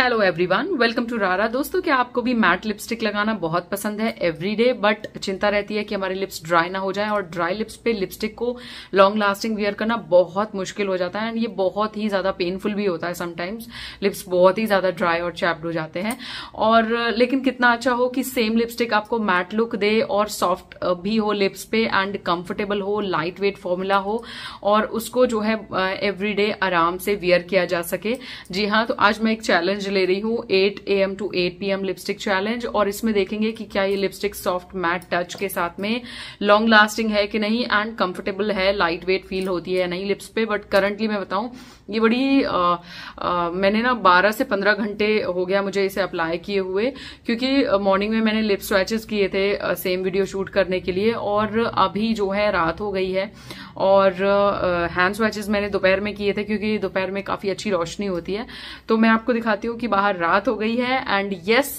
Hello everyone welcome to रारा दोस्तों क्या आपको भी मैट लिपस्टिक लगाना बहुत पसंद है एवरीडे बट चिंता रहती है कि हमारे लिप्स ड्राई ना हो जाए और ड्राई लिप्स पे लिपस्टिक को लॉन्ग लास्टिंग वियर करना बहुत मुश्किल हो जाता है एंड ये बहुत ही ज्यादा पेनफुल भी होता है समटाइम्स लिप्स बहुत ही ज्यादा ड्राई और चैप्ड हो जाते हैं और लेकिन कितना अच्छा हो कि सेम लिपस्टिक आपको मैट लुक दे और सॉफ्ट भी हो लिप्स पे एंड कंफर्टेबल हो लाइट वेट फॉर्मूला हो और उसको जो है एवरी आराम से वियर किया जा सके जी हाँ तो आज मैं एक चैलेंज चैलेंज ले रही हूँ 8 A M to 8 P M lipstick challenge और इसमें देखेंगे कि क्या ये लिपस्टिक सॉफ्ट मैट टच के साथ में लॉन्ग लास्टिंग है कि नहीं एंड कंफर्टेबल है लाइट वेट फील होती है नहीं लिप्स पे बट करंटली मैं बताऊं ये बड़ी आ, आ, मैंने ना 12 से 15 घंटे हो गया मुझे इसे अप्लाई किए हुए क्योंकि मॉर्निंग में मैंने लिप स्वेचेस किए थे सेम वीडियो शूट करने के लिए और अभी जो है रात हो गई है और हैंड स्वेचेस मैंने दोपहर में किए थे क्योंकि दोपहर में काफ़ी अच्छी रोशनी होती है तो मैं आपको दिखाती हूँ क्योंकि बाहर रात हो गई है एंड यस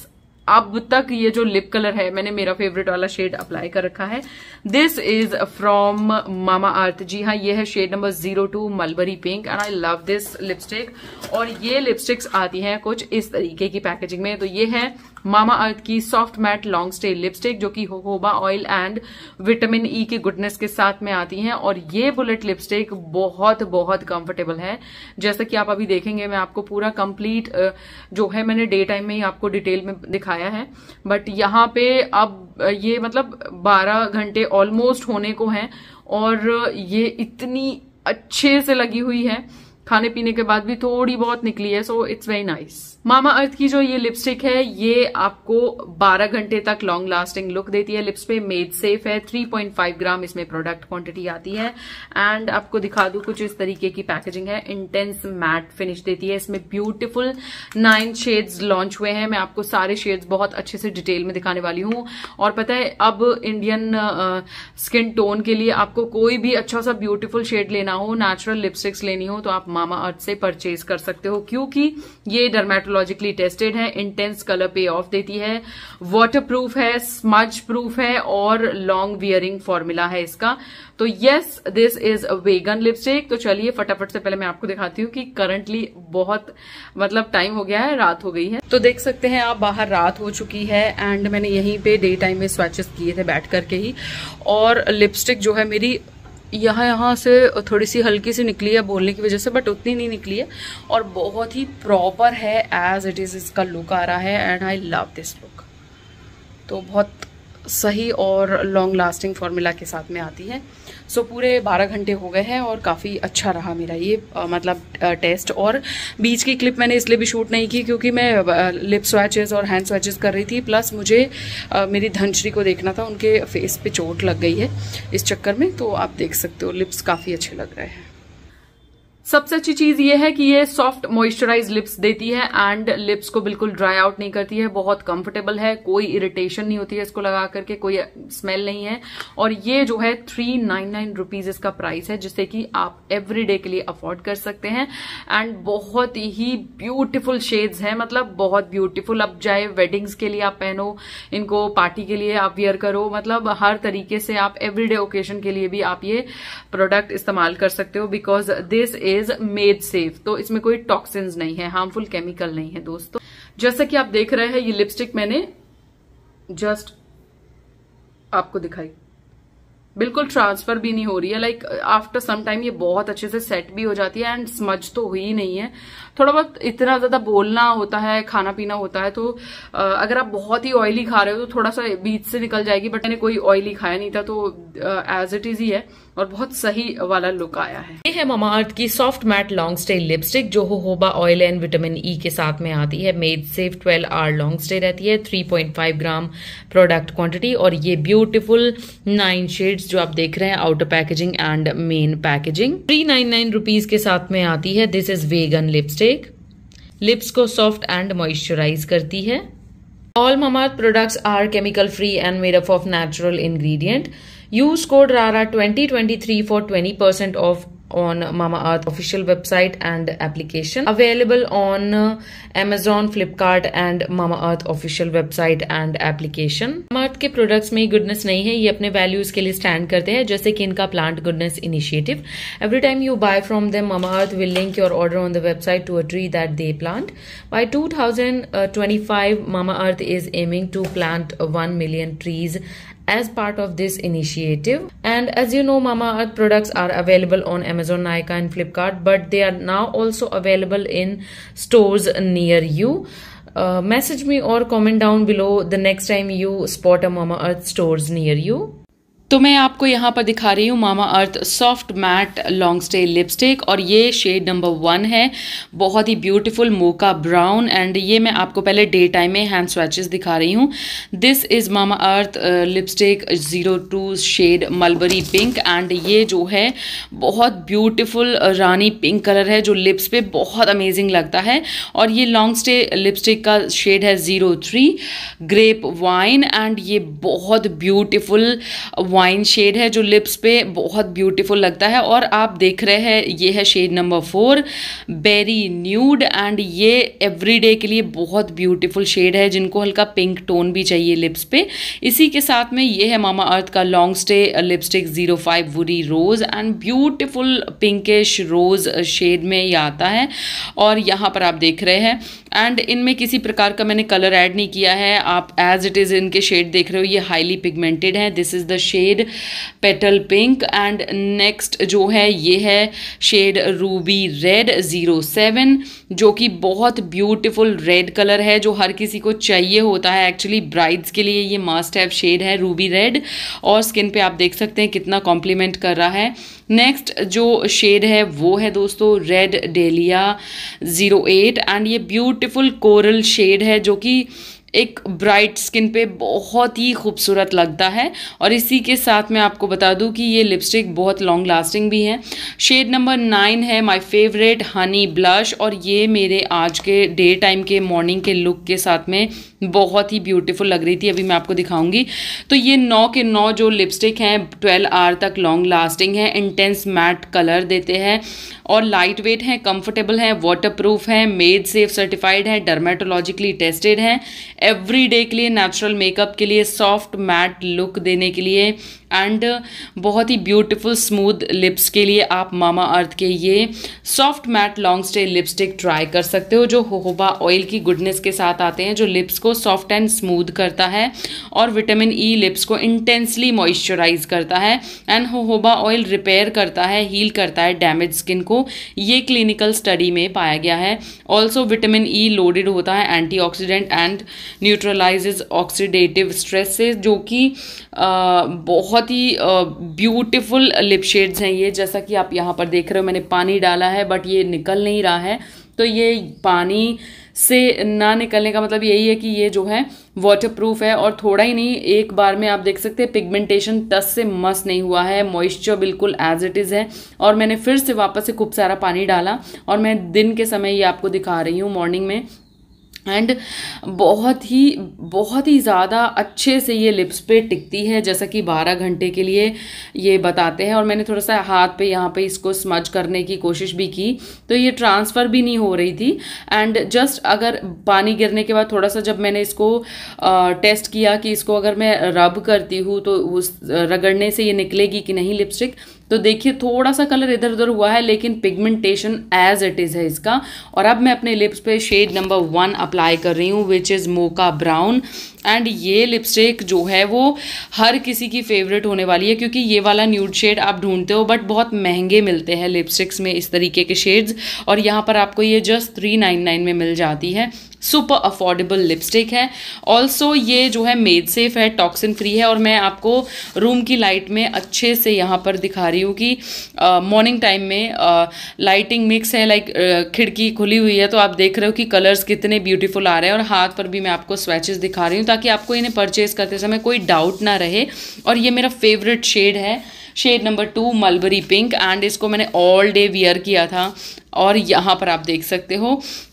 अब तक ये जो लिप कलर है मैंने मेरा फेवरेट वाला शेड अप्लाई कर रखा है this is from Mamaearth जी हाँ ये है shade number zero two mulberry pink and I love this lipstick और ये लिपस्टिक्स आती हैं कुछ इस तरीके की पैकेजिंग में तो ये है मामा अर्थ की soft matte long stay lipstick जो कि होबा ऑयल एंड विटामिन ई के गुडनेस के साथ में आती हैं और ये बुलेट लिपस्टिक बहुत बहुत कंफर्टेबल है जैसा कि आप अभी देखेंगे मैं आपको पूरा कंप्लीट जो है मैंने डे टाइम में ही आपको डिटेल में दिखाया है बट यहां पे अब ये मतलब 12 घंटे ऑलमोस्ट होने को है और ये इतनी अच्छे से लगी हुई है खाने पीने के बाद भी थोड़ी बहुत निकली है so it's very nice Mamaearth की जो ये लिपस्टिक है ये आपको 12 घंटे तक लॉन्ग लास्टिंग लुक देती है लिप्स पे मेड सेफ है 3.5 ग्राम इसमें प्रोडक्ट क्वांटिटी आती है एंड आपको दिखा दू कुछ इस तरीके की पैकेजिंग है इंटेंस मैट फिनिश देती है इसमें ब्यूटिफुल नाइन शेड्स लॉन्च हुए हैं मैं आपको सारे शेड्स बहुत अच्छे से डिटेल में दिखाने वाली हूँ और पता है अब इंडियन स्किन टोन के लिए आपको कोई भी अच्छा सा ब्यूटिफुल शेड लेना हो नेचुरल लिपस्टिक्स लेनी हो तो आप मामा अर्थ से परचेज कर सकते हो क्योंकि ये डर्मेटोलॉजिकली टेस्टेड है इंटेंस कलर पे ऑफ देती है वाटर प्रूफ है स्मज प्रूफ है और लॉन्ग वियरिंग फॉर्मूला है इसका तो yes this is vegan lipstick तो चलिए फटाफट से पहले मैं आपको दिखाती हूँ कि करंटली बहुत मतलब टाइम हो गया है रात हो गई है तो देख सकते हैं आप बाहर रात हो चुकी है एंड मैंने यहीं पे डे टाइम में स्वेचेस किए थे बैठ करके ही और लिपस्टिक जो है मेरी यहाँ यहाँ से थोड़ी सी हल्की सी निकली है बोलने की वजह से बट उतनी नहीं निकली है और बहुत ही प्रॉपर है एज इट इज़ इसका लुक आ रहा है and I love this look तो बहुत सही और लॉन्ग लास्टिंग फार्मूला के साथ में आती है सो पूरे 12 घंटे हो गए हैं और काफ़ी अच्छा रहा मेरा ये आ, मतलब आ, टेस्ट और बीच की क्लिप मैंने इसलिए भी शूट नहीं की क्योंकि मैं लिप स्वैचेज़ और हैंड स्वैचेज़ कर रही थी प्लस मुझे आ, मेरी धनश्री को देखना था उनके फेस पर चोट लग गई है इस चक्कर में तो आप देख सकते हो लिप्स काफ़ी अच्छे लग रहे हैं सबसे अच्छी चीज ये है कि ये सॉफ्ट मॉइस्चराइज लिप्स देती है एंड लिप्स को बिल्कुल ड्राई आउट नहीं करती है बहुत कंफर्टेबल है कोई इरिटेशन नहीं होती है इसको लगा करके कोई स्मेल नहीं है और ये जो है थ्री नाइन नाइन रुपीज इसका प्राइस है जिससे कि आप एवरीडे के लिए अफोर्ड कर सकते हैं एंड बहुत ही ब्यूटिफुल शेड्स हैं मतलब बहुत ब्यूटिफुल अब जाए वेडिंग्स के लिए आप पहनो इनको पार्टी के लिए आप वियर करो मतलब हर तरीके से आप एवरीडे ओकेजन के लिए भी आप ये प्रोडक्ट इस्तेमाल कर सकते हो because this is is made safe तो इसमें कोई टॉक्सिन्स नहीं है हार्मफुल केमिकल नहीं है दोस्तों जैसा कि आप देख रहे हैं ये लिपस्टिक मैंने जस्ट आपको दिखाई बिल्कुल ट्रांसफर भी नहीं हो रही है लाइक आफ्टर सम टाइम ये बहुत अच्छे से सेट भी हो जाती है एंड स्मज तो हुई नहीं है थोड़ा बहुत इतना ज़्यादा बोलना होता है खाना पीना होता है तो अगर आप बहुत ही ऑयली खा रहे हो तो थोड़ा सा बीच से निकल जाएगी बट मैंने कोई ऑयली खाया नहीं था तो एज इट इज ही है और बहुत सही वाला लुक आया है ये है ममाअर्थ की soft matte long stay lipstick जो होबा ऑयल एंड विटामिन ई के साथ में आती है made safe twelve hour long stay रहती है फाइव ग्राम प्रोडक्ट क्वांटिटी और ये ब्यूटिफुल नाइन शेड्स जो आप देख रहे हैं outer packaging and main packaging three nine nine rupees के साथ में आती है दिस इज वेगन लिपस्टिक शेक लिप्स को सॉफ्ट एंड मॉइस्चराइज करती है all Mamaearth products are chemical free and made up of natural ingredient use code रारा 2023 for 20% off on Mama Earth official website and application available on Amazon, Flipkart and Mama Earth official website and application. Mama Earth ke products mein goodness nahi hai ye apne values ke liye stand karte hain jaise ki inka plant goodness initiative every time you buy from them Mama Earth will link your order on the website to a tree that they plant. By 2025 Mama Earth is aiming to plant 1 million trees as part of this initiative. And as you know, Mama Earth products are available on Amazon, Nykaa and Flipkart, but they are now also available in stores near you. Uh, message me or comment down below the next time you spot a Mama Earth stores near you. तो मैं आपको यहाँ पर दिखा रही हूँ Mamaearth soft matte long stay lipstick और ये शेड नंबर वन है बहुत ही ब्यूटीफुल मोका ब्राउन एंड ये मैं आपको पहले डे टाइम में हैंड स्वेचेस दिखा रही हूँ this is Mamaearth lipstick zero two shade mulberry pink and ये जो है बहुत ब्यूटीफुल रानी पिंक कलर है जो लिप्स पे बहुत अमेजिंग लगता है और ये लॉन्ग स्टे लिपस्टिक का शेड है zero three grape wine and ये बहुत ब्यूटिफुल वाइन शेड है जो लिप्स पे बहुत ब्यूटीफुल लगता है और आप देख रहे हैं ये है shade number four berry nude and ये एवरीडे के लिए बहुत ब्यूटीफुल शेड है जिनको हल्का पिंक टोन भी चाहिए लिप्स पे इसी के साथ में ये है मामा अर्थ का long stay lipstick zero five woody rose and beautiful pinkish rose shade में ये आता है और यहाँ पर आप देख रहे हैं एंड इनमें किसी प्रकार का मैंने कलर ऐड नहीं किया है आप एज इट इज़ इनके शेड देख रहे हो ये हाईली पिगमेंटेड हैं this is the shade shade petal pink and next जो है ये है shade ruby red zero seven जो कि बहुत ब्यूटीफुल रेड कलर है जो हर किसी को चाहिए होता है एक्चुअली ब्राइड्स के लिए ये मास्ट हैव शेड है रूबी रेड और स्किन पे आप देख सकते हैं कितना कॉम्प्लीमेंट कर रहा है नेक्स्ट जो शेड है वो है दोस्तों red dahlia zero eight and ये ब्यूटिफुल कोरल शेड है जो कि एक ब्राइट स्किन पे बहुत ही खूबसूरत लगता है और इसी के साथ मैं आपको बता दूं कि ये लिपस्टिक बहुत लॉन्ग लास्टिंग भी है शेड नंबर नाइन है माय फेवरेट हनी ब्लश और ये मेरे आज के डे टाइम के मॉर्निंग के लुक के साथ में बहुत ही ब्यूटीफुल लग रही थी अभी मैं आपको दिखाऊंगी तो ये नौ के नौ जो लिपस्टिक हैं ट्वेल्व आर तक लॉन्ग लास्टिंग है इंटेंस मैट कलर देते हैं और लाइट वेट हैं कम्फर्टेबल हैं waterproof made safe certified हैं डर्मेटोलॉजिकली टेस्टेड हैं एवरी डे के लिए नेचुरल मेकअप के लिए सॉफ्ट मैट लुक देने के लिए एंड uh, बहुत ही ब्यूटीफुल स्मूथ लिप्स के लिए आप मामा अर्थ के ये soft matte long stay lipstick try कर सकते हो जो होहोबा ऑयल की गुडनेस के साथ आते हैं जो लिप्स को सॉफ्ट एंड स्मूथ करता है और विटामिन ई e लिप्स को इंटेंसली मॉइस्चराइज करता है एंड होहोबा ऑयल रिपेयर करता है हील करता है डैमेज स्किन को ये क्लिनिकल स्टडी में पाया गया है ऑल्सो विटामिन ई लोडेड होता है anti and neutralise oxidative stress से जो कि uh, बहुत बहुत ही ब्यूटीफुल लिप शेड्स हैं ये जैसा कि आप यहाँ पर देख रहे हो मैंने पानी डाला है बट ये निकल नहीं रहा है तो ये पानी से ना निकलने का मतलब यही है कि ये जो है वाटरप्रूफ है और थोड़ा ही नहीं एक बार में आप देख सकते हैं पिगमेंटेशन तस से मस नहीं हुआ है मॉइस्चर बिल्कुल एज इट इज़ है और मैंने फिर से वापस से खूब सारा पानी डाला और मैं दिन के समय ये आपको दिखा रही हूँ मॉर्निंग में एंड बहुत ही बहुत ही ज़्यादा अच्छे से ये लिप्स पे टिकती है जैसा कि 12 घंटे के लिए ये बताते हैं और मैंने थोड़ा सा हाथ पे यहाँ पे इसको स्मज करने की कोशिश भी की तो ये ट्रांसफ़र भी नहीं हो रही थी एंड जस्ट अगर पानी गिरने के बाद थोड़ा सा जब मैंने इसको आ, टेस्ट किया कि इसको अगर मैं रब करती हूँ तो उस रगड़ने से ये निकलेगी कि नहीं लिपस्टिक तो देखिए थोड़ा सा कलर इधर उधर हुआ है लेकिन पिगमेंटेशन एज इट इज़ है इसका और अब मैं अपने लिप्स पे शेड नंबर वन अप्लाई कर रही हूँ which is mocha brown and ये लिपस्टिक जो है वो हर किसी की फेवरेट होने वाली है क्योंकि ये वाला न्यूड शेड आप ढूंढते हो बट बहुत महंगे मिलते हैं लिपस्टिक्स में इस तरीके के शेड्स और यहाँ पर आपको ये जस्ट थ्री नाइन नाइन में मिल जाती है सुपर अफोर्डेबल लिपस्टिक है ऑल्सो ये जो है मेड सेफ है टॉक्सिन फ्री है और मैं आपको रूम की लाइट में अच्छे से यहाँ पर दिखा रही हूँ कि मॉर्निंग टाइम में लाइटिंग मिक्स है लाइक खिड़की खुली हुई है तो आप देख रहे हो कि कलर्स कितने ब्यूटीफुल आ रहे हैं और हाथ पर भी मैं आपको स्वेचेस दिखा रही हूँ ताकि आपको इन्हें परचेज करते समय कोई डाउट ना रहे और ये मेरा फेवरेट शेड है shade number two mulberry pink and इसको मैंने ऑल डे वियर किया था और यहाँ पर आप देख सकते हो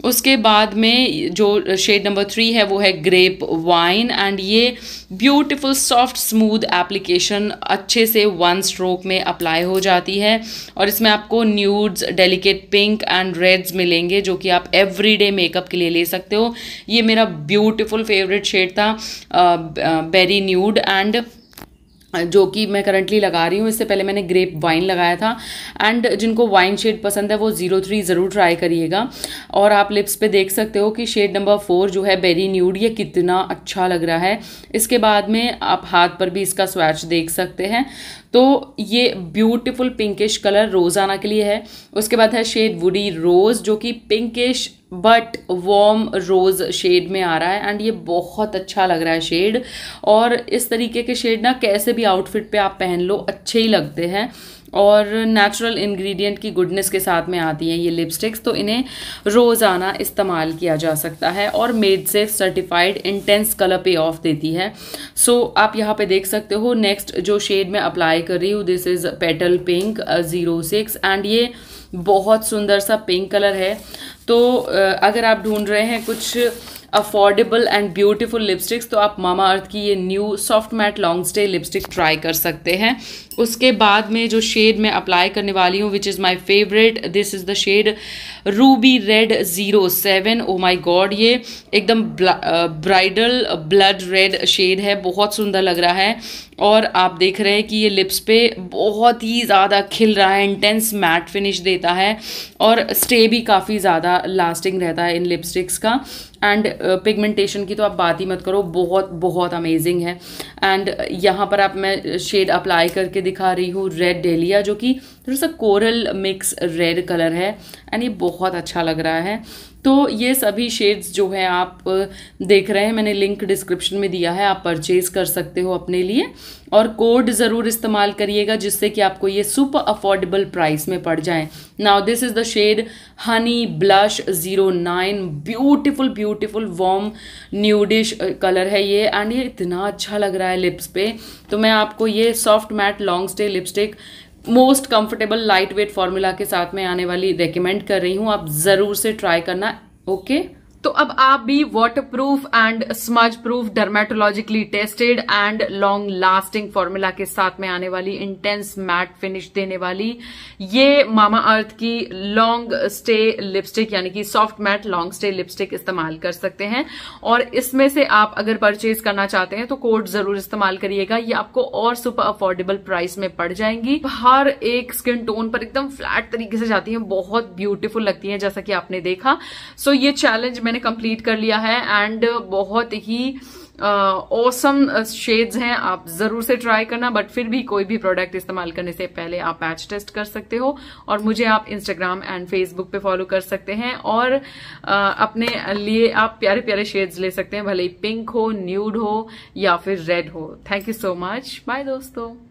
उसके बाद में जो शेड नंबर थ्री है वो है ग्रेप वाइन एंड ये ब्यूटीफुल सॉफ्ट स्मूथ एप्लीकेशन अच्छे से वन स्ट्रोक में अप्लाई हो जाती है और इसमें आपको nudes delicate pink and reds मिलेंगे जो कि आप एवरीडे मेकअप के लिए ले सकते हो ये मेरा ब्यूटीफुल फेवरेट शेड था बेरी न्यूड एंड जो कि मैं करंटली लगा रही हूँ इससे पहले मैंने ग्रेप वाइन लगाया था एंड जिनको वाइन शेड पसंद है वो ज़ीरो थ्री ज़रूर ट्राई करिएगा और आप लिप्स पे देख सकते हो कि शेड नंबर फोर जो है बेरी न्यूड ये कितना अच्छा लग रहा है इसके बाद में आप हाथ पर भी इसका स्वैच देख सकते हैं तो ये ब्यूटिफुल पिंकिश कलर रोज़ाना के लिए है उसके बाद है शेड वुडी रोज़ जो कि pinkish but warm rose shade में आ रहा है एंड ये बहुत अच्छा लग रहा है शेड और इस तरीके के शेड ना कैसे भी आउटफिट पे आप पहन लो अच्छे ही लगते हैं और नेचुरल इंग्रेडिएंट की गुडनेस के साथ में आती हैं ये लिपस्टिक्स तो इन्हें रोज़ाना इस्तेमाल किया जा सकता है और made safe certified intense colour pay off देती है सो so, आप यहाँ पे देख सकते हो नेक्स्ट जो शेड मैं अप्लाई कर रही हूँ this is petal pink zero six and ये बहुत सुंदर सा पिंक कलर है तो अगर आप ढूंढ रहे हैं कुछ अफोर्डेबल एंड ब्यूटीफुल लिपस्टिक्स तो आप मामा अर्थ की ये new soft matte long stay lipstick try कर सकते हैं उसके बाद में जो शेड मैं अप्लाई करने वाली हूँ which is my favourite this is the shade ruby red zero seven oh my god ये एकदम ब्राइडल ब्लड रेड शेड है बहुत सुंदर लग रहा है और आप देख रहे हैं कि ये लिप्स पे बहुत ही ज़्यादा खिल रहा है इंटेंस मैट फिनिश देता है और स्टे भी काफ़ी ज़्यादा लास्टिंग रहता है इन लिपस्टिक्स का एंड पिगमेंटेशन uh, की तो आप बात ही मत करो बहुत बहुत अमेजिंग है एंड uh, यहाँ पर आप मैं शेड अप्लाई करके दिखा रही हूँ रेड डेलिया जो कि थोड़ा सा कोरल मिक्स रेड कलर है एंड ये बहुत अच्छा लग रहा है तो ये सभी शेड्स जो है आप देख रहे हैं मैंने लिंक डिस्क्रिप्शन में दिया है आप परचेज़ कर सकते हो अपने लिए और कोड ज़रूर इस्तेमाल करिएगा जिससे कि आपको ये सुपर अफोर्डेबल प्राइस में पड़ जाए now this is the shade honey blush zero nine beautiful beautiful warm nudish colour है ये एंड ये इतना अच्छा लग रहा है लिप्स पे तो मैं आपको ये soft matte long stay lipstick most comfortable lightweight formula के साथ में आने वाली रिकमेंड कर रही हूँ आप ज़रूर से ट्राई करना ओके okay? तो अब आप भी waterproof and smudge proof dermatologically tested and long lasting formula के साथ में आने वाली इंटेंस मैट फिनिश देने वाली ये मामा अर्थ की लॉन्ग स्टे लिपस्टिक यानी कि soft matte long stay lipstick इस्तेमाल कर सकते हैं और इसमें से आप अगर परचेज करना चाहते हैं तो कोड जरूर इस्तेमाल करिएगा ये आपको और सुपर अफोर्डेबल प्राइस में पड़ जाएंगी हर एक स्किन टोन पर एकदम फ्लैट तरीके से जाती है बहुत ब्यूटीफुल लगती है जैसा कि आपने देखा सो so, ये चैलेंज मैंने मैंने कंप्लीट कर लिया है एंड बहुत ही ओसम uh, शेड्स awesome हैं आप जरूर से ट्राई करना बट फिर भी कोई भी प्रोडक्ट इस्तेमाल करने से पहले आप पैच टेस्ट कर सकते हो और मुझे आप इंस्टाग्राम एंड फेसबुक पे फॉलो कर सकते हैं और uh, अपने लिए आप प्यारे प्यारे शेड्स ले सकते हैं भले ही पिंक हो न्यूड हो या फिर रेड हो thank you so much bye दोस्तों